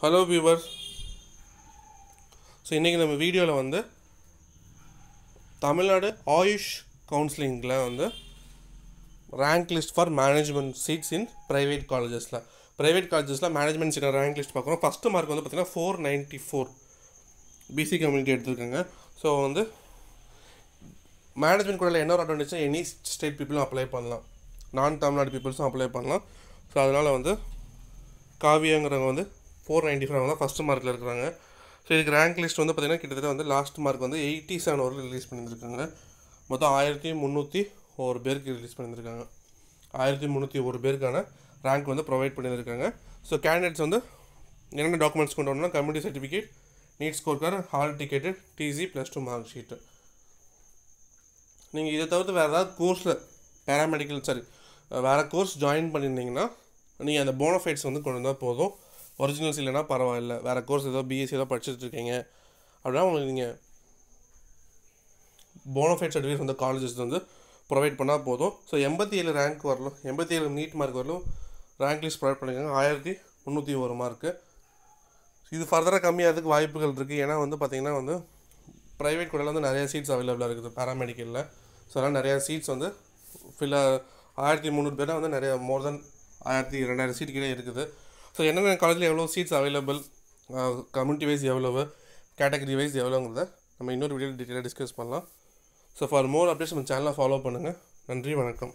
hello viewer so இன்றைக்கி நம்ம வீடியோவில் வந்து தமிழ்நாடு ஆயுஷ் கவுன்சிலிங்கில் வந்து rank list for management seats in private காலேஜஸில் ப்ரைவேட் காலேஜஸில் மேனேஜ்மெண்ட் சீட்டை ரேங்க் லிஸ்ட் பார்க்குறோம் ஃபஸ்ட்டு மார்க் வந்து பார்த்திங்கன்னா four ninety four BC community எடுத்துருக்காங்க ஸோ வந்து மேனேஜ்மெண்ட் கூட என்ன ஒரு அட்வான்டேஜ் எனி ஸ்டேட் பீப்புளும் அப்ளை பண்ணலாம் நான் தமிழ்நாடு பீப்புள்ஸும் அப்ளை பண்ணலாம் ஸோ அதனால் வந்து காவியங்கிறவங்க வந்து ஃபோர் நைன்ட்டி ஃபைவ் தான் ஃபஸ்ட் மார்க்கில் இருக்கிறாங்க ஸோ இதுக்கு ரேங்க் லிஸ்ட் வந்து பார்த்திங்கன்னா கிட்டத்தட்ட வந்து லாஸ்ட் மார்க் வந்து எயிட்டி செவன் வரைக்கும் ரிலீஸ் பண்ணியிருக்காங்க மொத்தம் ஆயிரத்தி முந்நூற்றி ஒரு பேருக்கு ரிலீஸ் பண்ணியிருக்காங்க ஆயிரத்தி முந்நூற்றி ஒரு பேருக்கான ரேங்க் வந்து ப்ரொவைட் பண்ணியிருக்காங்க ஸோ கேண்டிடேட்ஸ் வந்து என்னென்ன டாக்குமெண்ட்ஸ் கொண்டு வரணும்னா community certificate NEET score card hall ticket TC plus two mark sheet நீங்கள் இதை தவிர்த்து வேறு ஏதாவது கோர்ஸில் பேராமெடிக்கல் சாரி வேறு கோர்ஸ் ஜாயின் பண்ணியிருந்தீங்கன்னா நீங்கள் அந்த போனஃபைட்ஸ் வந்து கொண்டு வந்தால் போதும் ஒரிஜினல்ஸ் இல்லைனா பரவாயில்ல வேறு கோர்ஸ் ஏதோ பிஎஸ்சி ஏதோ இருக்கீங்க அப்படின்னா உங்களுக்கு நீங்கள் போனோஃபைட் சர்டிஃபிகேட் வந்து காலேஜஸ் வந்து ப்ரொவைட் பண்ணால் போதும் ஸோ எண்பத்தி ஏழு ரேங்க் வரலும் எண்பத்தி ஏழு நீட் மார்க் வரலும் ரேங்க் லிஸ்ட் ப்ரொவைட் பண்ணிக்கோங்க ஆயிரத்தி முந்நூற்றி ஒரு மார்க்கு இது ஃபர்தராக கம்மியாகிறதுக்கு வாய்ப்புகள் இருக்குது ஏன்னா வந்து பார்த்திங்கன்னா வந்து ப்ரைவேட் கூட வந்து நிறையா சீட்ஸ் அவைலபிளாக இருக்குது பேராமெடிக்கலில் ஸோ அதனால் நிறையா சீட்ஸ் வந்து ஃபில்லாக ஆயிரத்தி முந்நூறு பேராக வந்து நிறையா மோர் தென் ஆயிரத்தி ரெண்டாயிரம் சீட் கீழே இருக்குது ஸோ என்னென்ன காலேஜில் எவ்வளோ சீட்ஸ் அவைலபிள் கம்யூனிட்டி வைஸ் எவ்வளவு கேட்டகரி வைஸ் எவ்வளோங்கிறத நம்ம இன்னொரு வீடியோ டீட்டெயிலாக டிஸ்கஸ் பண்ணலாம் ஸோ ஃபார் மோர் அப்டேட்ஸ் நம்ம சேனலை ஃபாலோ பண்ணுங்கள் நன்றி வணக்கம்